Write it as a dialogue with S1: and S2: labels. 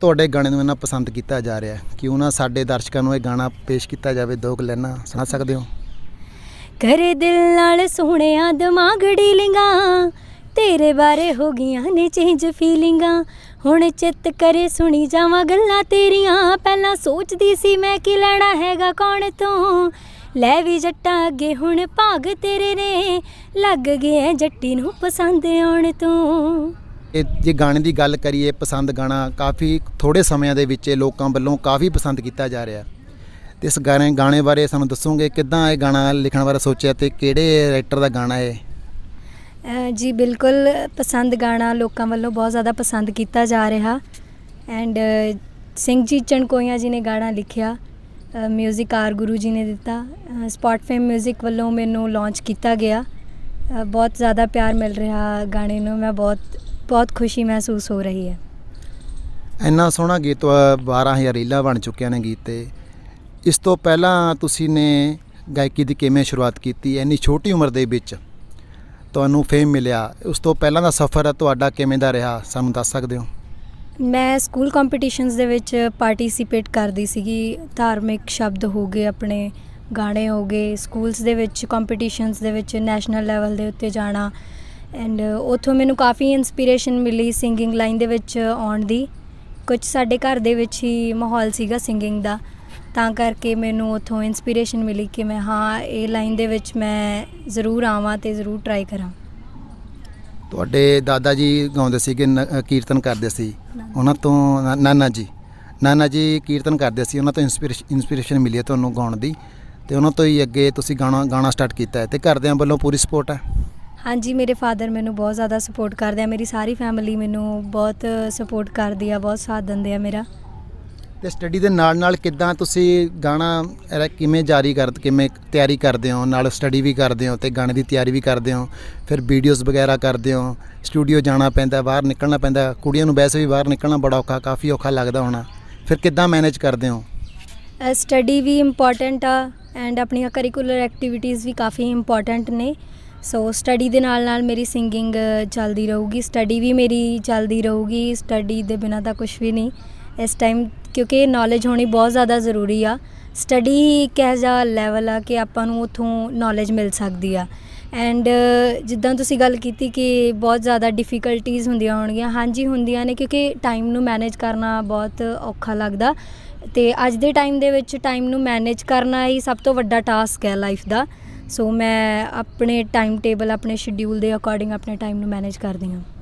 S1: ਤੁਹਾਡੇ ਗਾਣੇ ਨੂੰ ਇੰਨਾ ਪਸੰਦ ਕੀਤਾ ਜਾ ਰਿਹਾ ਹੈ ਕਿਉਂ ਨਾ ਸਾਡੇ ਦਰਸ਼ਕਾਂ ਨੂੰ ਇਹ ਗਾਣਾ ਪੇਸ਼ ਕੀਤਾ ਜਾਵੇ ਦੋ ਕੁ ਲੈਣਾ ਸੁਣਾ ਸਕਦੇ ਹੋ
S2: ਕਰੇ ਦਿਲ ਨਾਲ ਸੋਹਣਿਆ ਦਿਮਾਗੜੀ ਲਿੰਗਾ ਤੇਰੇ ਬਾਰੇ ਹੋ ਗਈਆਂ ਨੇ ਚੇਂਜ ਫੀਲਿੰਗਾਂ ਹੁਣ ਚਿੱਤ ਕਰੇ ਸੁਣੀ ਜਾਵਾਂ ਗੱਲਾਂ ਤੇਰੀਆਂ ਪਹਿਲਾਂ ਸੋਚਦੀ ਸੀ ਮੈਂ ਕੀ ਲੈਣਾ ਹੈਗਾ ਕੌਣ ਤੂੰ ਲੈ ਵੀ ਜੱਟਾ ਅੱਗੇ ਹੁਣ ਭਾਗ ਤੇਰੇ ਨੇ ਲੱਗ ਗਿਆ ਜੱਟੀ ਨੂੰ ਪਸੰਦ ਆਉਣ ਤੂੰ
S1: ਇਹ ਜੇ ਗਾਣੇ ਦੀ ਗੱਲ ਕਰੀਏ ਪਸੰਦ ਗਾਣਾ ਕਾਫੀ ਥੋੜੇ ਸਮਿਆਂ ਦੇ ਵਿੱਚ ਲੋਕਾਂ ਵੱਲੋਂ ਕਾਫੀ ਪਸੰਦ ਕੀਤਾ ਜਾ ਰਿਹਾ ਤੇ ਇਸ ਗਾਣੇ ਗਾਣੇ ਬਾਰੇ ਸਾਨੂੰ ਦੱਸੋਗੇ ਕਿਦਾਂ ਇਹ ਗਾਣਾ ਲਿਖਣ ਬਾਰੇ ਸੋਚਿਆ ਤੇ ਕਿਹੜੇ ਰਾਈਟਰ ਦਾ ਗਾਣਾ
S3: ਹੈ ਜੀ ਬਿਲਕੁਲ ਪਸੰਦ ਗਾਣਾ ਲੋਕਾਂ ਵੱਲੋਂ ਬਹੁਤ ਜ਼ਿਆਦਾ ਪਸੰਦ ਕੀਤਾ ਜਾ ਰਿਹਾ ਐਂਡ ਸਿੰਘ ਜੀ ਚਣਕੋਈਆ ਜੀ ਨੇ ਗਾਣਾ ਲਿਖਿਆ 뮤직 ਆਰ ਗੁਰੂ ਜੀ ਨੇ ਦਿੱਤਾ ਸਪੌਟ ਫੇਮ 뮤직 ਵੱਲੋਂ ਮੈਨੂੰ ਲਾਂਚ ਕੀਤਾ ਗਿਆ ਬਹੁਤ ਜ਼ਿਆਦਾ ਪਿਆਰ ਮਿਲ ਰਿਹਾ ਗਾਣੇ ਨੂੰ ਮੈਂ ਬਹੁਤ ਬਹੁਤ ਖੁਸ਼ੀ ਮਹਿਸੂਸ ਹੋ ਰਹੀ ਹੈ
S1: ਇੰਨਾ ਸੋਹਣਾ ਗੀਤ 12000 ਰੀਲਾ ਬਣ ਚੁੱਕਿਆ ਨੇ ਗੀਤ ਤੇ ਇਸ ਤੋਂ ਪਹਿਲਾਂ ਤੁਸੀਂ ਨੇ ਗਾਇਕੀ ਦੀ ਕਿਵੇਂ ਸ਼ੁਰੂਆਤ ਕੀਤੀ ਇੰਨੀ ਛੋਟੀ ਉਮਰ ਦੇ ਵਿੱਚ ਤੁਹਾਨੂੰ ਫੇਮ ਮਿਲਿਆ ਉਸ ਤੋਂ ਪਹਿਲਾਂ ਦਾ ਸਫ਼ਰ ਤੁਹਾਡਾ ਕਿਵੇਂ ਦਾ ਰਿਹਾ ਸਾਨੂੰ ਦੱਸ ਸਕਦੇ ਹੋ
S3: ਮੈਂ ਸਕੂਲ ਕੰਪੀਟੀਸ਼ਨਸ ਦੇ ਵਿੱਚ ਪਾਰਟਿਸਿਪੇਟ ਕਰਦੀ ਸੀਗੀ ਧਾਰਮਿਕ ਸ਼ਬਦ ਹੋ ਗਏ ਆਪਣੇ ਗਾਣੇ ਹੋ ਗਏ ਸਕੂਲਸ ਦੇ ਵਿੱਚ ਕੰਪੀਟੀਸ਼ਨਸ ਦੇ ਵਿੱਚ ਨੈਸ਼ਨਲ ਲੈਵਲ ਦੇ ਉੱਤੇ ਜਾਣਾ ਐਂਡ uh, ਉਥੋਂ ਮੈਨੂੰ ਕਾਫੀ ਇਨਸਪੀਰੇਸ਼ਨ ਮਿਲੀ ਸਿੰਗਿੰਗ ਲਾਈਨ ਦੇ ਵਿੱਚ ਆਉਣ ਦੀ ਕੁਝ ਸਾਡੇ ਘਰ ਦੇ ਵਿੱਚ ਹੀ ਮਾਹੌਲ ਸੀਗਾ ਸਿੰਗਿੰਗ ਦਾ ਤਾਂ ਕਰਕੇ ਮੈਨੂੰ ਉਥੋਂ ਇਨਸਪੀਰੇਸ਼ਨ ਮਿਲੀ ਕਿ ਮੈਂ ਹਾਂ ਇਹ ਲਾਈਨ ਦੇ ਵਿੱਚ ਮੈਂ ਜ਼ਰੂਰ ਆਵਾਂ ਤੇ ਜ਼ਰੂਰ ਟਰਾਈ ਕਰਾਂ
S1: ਤੁਹਾਡੇ ਦਾਦਾ ਜੀ ਗਾਉਂਦੇ ਸੀ ਕਿ ਕੀਰਤਨ ਕਰਦੇ ਸੀ ਉਹਨਾਂ ਤੋਂ ਨਾਨਾ ਜੀ ਨਾਨਾ ਜੀ ਕੀਰਤਨ ਕਰਦੇ ਸੀ ਉਹਨਾਂ ਤੋਂ ਇਨਸਪੀਰੇਸ਼ਨ ਮਿਲੀ ਤੁਹਾਨੂੰ ਗਾਉਣ ਦੀ ਤੇ ਉਹਨਾਂ ਤੋਂ ਹੀ ਅੱਗੇ ਤੁਸੀਂ ਗਾਣਾ ਗਾਣਾ ਸਟਾਰਟ ਕੀਤਾ ਤੇ ਘਰਦਿਆਂ ਵੱਲੋਂ ਪੂਰੀ ਸਪੋਰਟ ਹੈ
S3: ਹਾਂਜੀ ਮੇਰੇ ਫਾਦਰ ਮੈਨੂੰ ਬਹੁਤ ਜ਼ਿਆਦਾ ਸਪੋਰਟ ਕਰਦੇ ਆ ਮੇਰੀ ਸਾਰੀ ਫੈਮਿਲੀ ਮੈਨੂੰ ਬਹੁਤ ਸਪੋਰਟ ਕਰਦੀ ਆ ਬਹੁਤ ਸਾਥ ਦਿੰਦੇ ਆ ਮੇਰਾ
S1: ਤੇ ਸਟੱਡੀ ਦੇ ਨਾਲ ਨਾਲ ਕਿੱਦਾਂ ਤੁਸੀਂ ਗਾਣਾ ਕਿਵੇਂ ਜਾਰੀ ਕਰ ਕਿਵੇਂ ਤਿਆਰੀ ਕਰਦੇ ਹੋ ਨਾਲ ਸਟੱਡੀ ਵੀ ਕਰਦੇ ਹੋ ਤੇ ਗਾਣੇ ਦੀ ਤਿਆਰੀ ਵੀ ਕਰਦੇ ਹੋ ਫਿਰ ਵੀਡੀਓਜ਼ ਵਗੈਰਾ ਕਰਦੇ ਹੋ ਸਟੂਡੀਓ ਜਾਣਾ ਪੈਂਦਾ ਬਾਹਰ ਨਿਕਲਣਾ ਪੈਂਦਾ ਕੁੜੀਆਂ ਨੂੰ ਵੈਸੇ ਵੀ ਬਾਹਰ ਨਿਕਲਣਾ ਬੜਾ ਔਖਾ ਕਾਫੀ ਔਖਾ ਲੱਗਦਾ ਹੋਣਾ ਫਿਰ ਕਿੱਦਾਂ ਮੈਨੇਜ ਕਰਦੇ ਹੋ
S3: ਸਟੱਡੀ ਵੀ ਇੰਪੋਰਟੈਂਟ ਆ ਐਂਡ ਆਪਣੀਆਂ ਕਰਿਕੂਲਰ ਐਕਟੀਵਿਟੀਆਂ ਵੀ ਕਾਫੀ ਇੰਪੋਰਟੈਂਟ ਨੇ ਸੋ ਸਟੱਡੀ ਦੇ ਨਾਲ ਨਾਲ ਮੇਰੀ ਸਿੰਗਿੰਗ ਚੱਲਦੀ ਰਹੂਗੀ ਸਟੱਡੀ ਵੀ ਮੇਰੀ ਚੱਲਦੀ ਰਹੂਗੀ ਸਟੱਡੀ ਦੇ ਬਿਨਾ ਤਾਂ ਕੁਝ ਵੀ ਨਹੀਂ ਇਸ ਟਾਈਮ ਕਿਉਂਕਿ ਨੌਲੇਜ ਹੋਣੀ ਬਹੁਤ ਜ਼ਿਆਦਾ ਜ਼ਰੂਰੀ ਆ ਸਟੱਡੀ ਹੀ ਜਾ ਲੈਵਲ ਆ ਕਿ ਆਪਾਂ ਨੂੰ ਉਥੋਂ ਨੌਲੇਜ ਮਿਲ ਸਕਦੀ ਆ ਐਂਡ ਜਿੱਦਾਂ ਤੁਸੀਂ ਗੱਲ ਕੀਤੀ ਕਿ ਬਹੁਤ ਜ਼ਿਆਦਾ ਡਿਫਿਕਲਟੀਜ਼ ਹੁੰਦੀਆਂ ਹੋਣਗੀਆਂ ਹਾਂਜੀ ਹੁੰਦੀਆਂ ਨੇ ਕਿਉਂਕਿ ਟਾਈਮ ਨੂੰ ਮੈਨੇਜ ਕਰਨਾ ਬਹੁਤ ਔਖਾ ਲੱਗਦਾ ਤੇ ਅੱਜ ਦੇ ਟਾਈਮ ਦੇ ਵਿੱਚ ਟਾਈਮ ਨੂੰ ਮੈਨੇਜ ਕਰਨਾ ਹੀ ਸਭ ਤੋਂ ਵੱਡਾ ਟਾਸਕ ਹੈ ਲਾਈਫ ਦਾ ਸੋ ਮੈਂ ਆਪਣੇ ਟਾਈਮ ਟੇਬਲ ਆਪਣੇ ਸ਼ਡਿਊਲ ਦੇ ਅਕੋਰਡਿੰਗ ਆਪਣੇ ਟਾਈਮ ਨੂੰ ਮੈਨੇਜ ਕਰਦੀ ਹਾਂ